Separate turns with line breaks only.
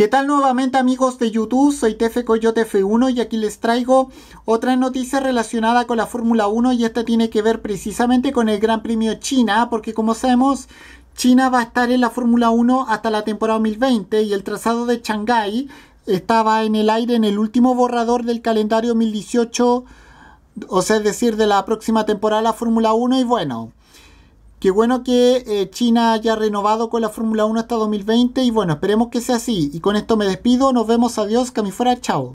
¿Qué tal nuevamente amigos de YouTube? Soy Tefe Coyote F1 y aquí les traigo otra noticia relacionada con la Fórmula 1 y esta tiene que ver precisamente con el Gran Premio China porque como sabemos China va a estar en la Fórmula 1 hasta la temporada 2020 y el trazado de Shanghai estaba en el aire en el último borrador del calendario 2018 o sea, es decir, de la próxima temporada de la Fórmula 1 y bueno, Qué bueno que eh, China haya renovado con la Fórmula 1 hasta 2020 y bueno, esperemos que sea así. Y con esto me despido, nos vemos, adiós, que fuera, chao.